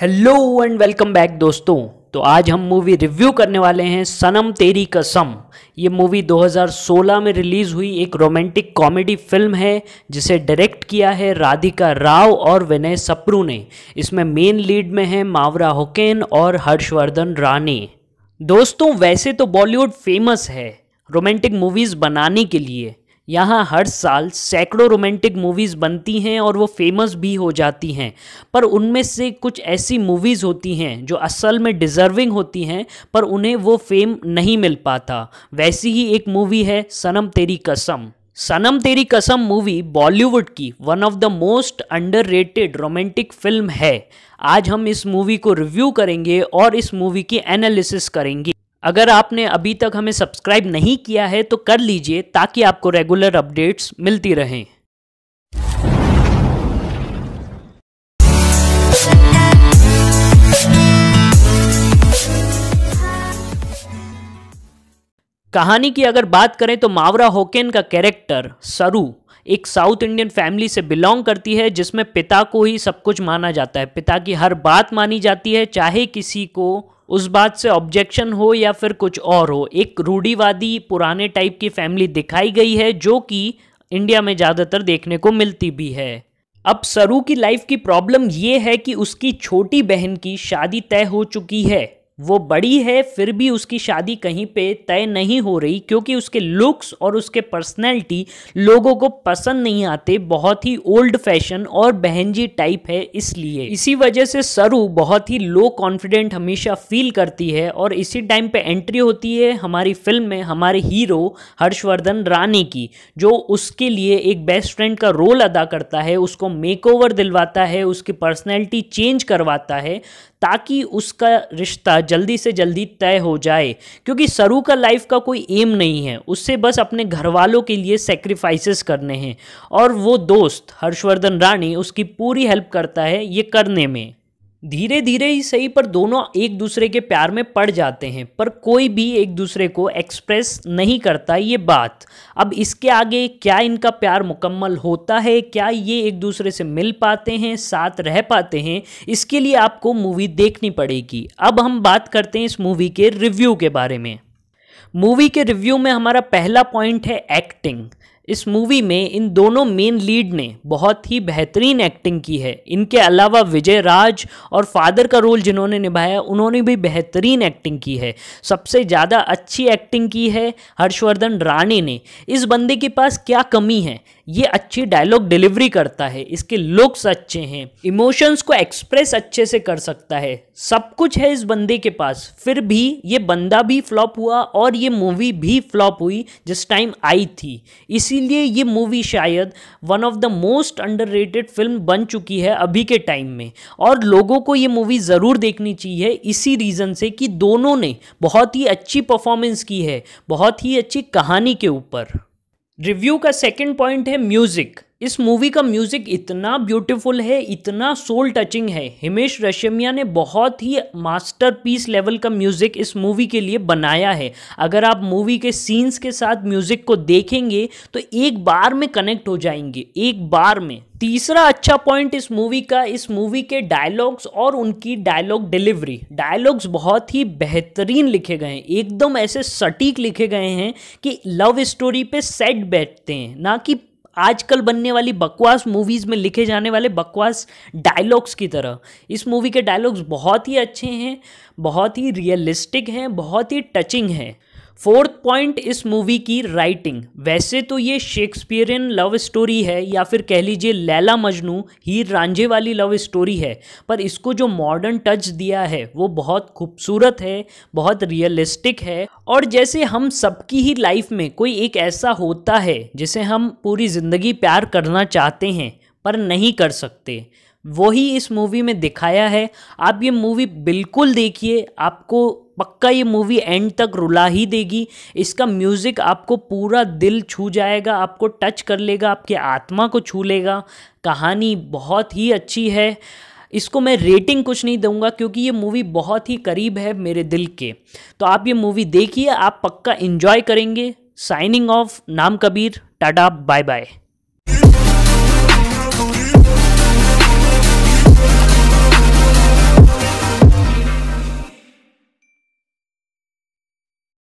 hello and welcome back दोस्तों तो आज हम मूवी रिव्यू करने वाले हैं सनम तेरी कसम ये मूवी 2016 में रिलीज़ हुई एक रोमांटिक कॉमेडी फिल्म है जिसे डायरेक्ट किया है राधिका राव और विनय सप्रू ने इसमें मेन लीड में है मावरा होकेन और हर्षवर्धन रानी दोस्तों वैसे तो बॉलीवुड फेमस है रोमांटिक मूवीज़ बनाने के लिए यहाँ हर साल सैकड़ों रोमांटिक मूवीज़ बनती हैं और वो फेमस भी हो जाती हैं पर उनमें से कुछ ऐसी मूवीज़ होती हैं जो असल में डिज़र्विंग होती हैं पर उन्हें वो फेम नहीं मिल पाता वैसी ही एक मूवी है सनम तेरी कसम सनम तेरी कसम मूवी बॉलीवुड की one of the most underrated romantic film है आज हम इस मूवी को रिव्यू करेंगे और इस मूवी की एनालिसिस करेंगे अगर आपने अभी तक हमें सब्सक्राइब नहीं किया है तो कर लीजिए ताकि आपको रेगुलर अपडेट्स मिलती रहें कहानी की अगर बात करें तो मावरा होकेन का कैरेक्टर सरू एक साउथ इंडियन फैमिली से बिलोंग करती है जिसमें पिता को ही सब कुछ माना जाता है पिता की हर बात मानी जाती है चाहे किसी को उस बात से ऑब्जेक्शन हो या फिर कुछ और हो एक रूढ़ीवादी पुराने टाइप की फैमिली दिखाई गई है जो कि इंडिया में ज़्यादातर देखने को मिलती भी है अब सरू की लाइफ की प्रॉब्लम ये है कि उसकी छोटी बहन की शादी तय हो चुकी है वो बड़ी है फिर भी उसकी शादी कहीं पे तय नहीं हो रही क्योंकि उसके लुक्स और उसके पर्सनैलिटी लोगों को पसंद नहीं आते बहुत ही ओल्ड फैशन और बहनजी टाइप है इसलिए इसी वजह से सरू बहुत ही लो कॉन्फिडेंट हमेशा फील करती है और इसी टाइम पे एंट्री होती है हमारी फिल्म में हमारे हीरो हर्षवर्धन रानी की जो उसके लिए एक बेस्ट फ्रेंड का रोल अदा करता है उसको मेक दिलवाता है उसकी पर्सनैलिटी चेंज करवाता है ताकि उसका रिश्ता जल्दी से जल्दी तय हो जाए क्योंकि सरू का लाइफ का कोई एम नहीं है उससे बस अपने घर वालों के लिए सेक्रीफाइसेस करने हैं और वो दोस्त हर्षवर्धन रानी उसकी पूरी हेल्प करता है ये करने में धीरे धीरे ही सही पर दोनों एक दूसरे के प्यार में पड़ जाते हैं पर कोई भी एक दूसरे को एक्सप्रेस नहीं करता ये बात अब इसके आगे क्या इनका प्यार मुकम्मल होता है क्या ये एक दूसरे से मिल पाते हैं साथ रह पाते हैं इसके लिए आपको मूवी देखनी पड़ेगी अब हम बात करते हैं इस मूवी के रिव्यू के बारे में मूवी के रिव्यू में हमारा पहला पॉइंट है एक्टिंग इस मूवी में इन दोनों मेन लीड ने बहुत ही बेहतरीन एक्टिंग की है इनके अलावा विजय राज और फादर का रोल जिन्होंने निभाया उन्होंने भी बेहतरीन एक्टिंग की है सबसे ज़्यादा अच्छी एक्टिंग की है हर्षवर्धन राणे ने इस बंदे के पास क्या कमी है ये अच्छी डायलॉग डिलीवरी करता है इसके लुक्स अच्छे हैं इमोशंस को एक्सप्रेस अच्छे से कर सकता है सब कुछ है इस बंदे के पास फिर भी ये बंदा भी फ्लॉप हुआ और ये मूवी भी फ्लॉप हुई जिस टाइम आई थी इसी इसीलिए ये मूवी शायद one of the most under film बन चुकी है अभी के टाइम में और लोगों को ये मूवी ज़रूर देखनी चाहिए इसी रीज़न से कि दोनों ने बहुत ही अच्छी परफॉर्मेंस की है बहुत ही अच्छी कहानी के ऊपर रिव्यू का सेकंड पॉइंट है म्यूज़िक इस मूवी का म्यूज़िक इतना ब्यूटीफुल है इतना सोल टचिंग है हिमेश रेशमिया ने बहुत ही मास्टरपीस लेवल का म्यूज़िक इस मूवी के लिए बनाया है अगर आप मूवी के सीन्स के साथ म्यूज़िक को देखेंगे तो एक बार में कनेक्ट हो जाएंगे एक बार में तीसरा अच्छा पॉइंट इस मूवी का इस मूवी के डायलॉग्स और उनकी डायलॉग डिलीवरी डायलॉग्स बहुत ही बेहतरीन लिखे गए हैं एकदम ऐसे सटीक लिखे गए हैं कि लव स्टोरी पे सेट बैठते हैं ना कि आजकल बनने वाली बकवास मूवीज़ में लिखे जाने वाले बकवास डायलॉग्स की तरह इस मूवी के डायलॉग्स बहुत ही अच्छे हैं बहुत ही रियलिस्टिक हैं बहुत ही टचिंग हैं फोर्थ पॉइंट इस मूवी की राइटिंग वैसे तो ये शेक्सपियरियन लव स्टोरी है या फिर कह लीजिए लैला मजनू हीर रांझे वाली लव स्टोरी है पर इसको जो मॉडर्न टच दिया है वो बहुत खूबसूरत है बहुत रियलिस्टिक है और जैसे हम सबकी ही लाइफ में कोई एक ऐसा होता है जिसे हम पूरी ज़िंदगी प्यार करना चाहते हैं पर नहीं कर सकते वही इस मूवी में दिखाया है आप ये मूवी बिल्कुल देखिए आपको पक्का ये मूवी एंड तक रुला ही देगी इसका म्यूज़िक आपको पूरा दिल छू जाएगा आपको टच कर लेगा आपके आत्मा को छू लेगा कहानी बहुत ही अच्छी है इसको मैं रेटिंग कुछ नहीं दूंगा क्योंकि ये मूवी बहुत ही करीब है मेरे दिल के तो आप ये मूवी देखिए आप पक्का इन्जॉय करेंगे साइनिंग ऑफ नाम कबीर टाटा बाय बाय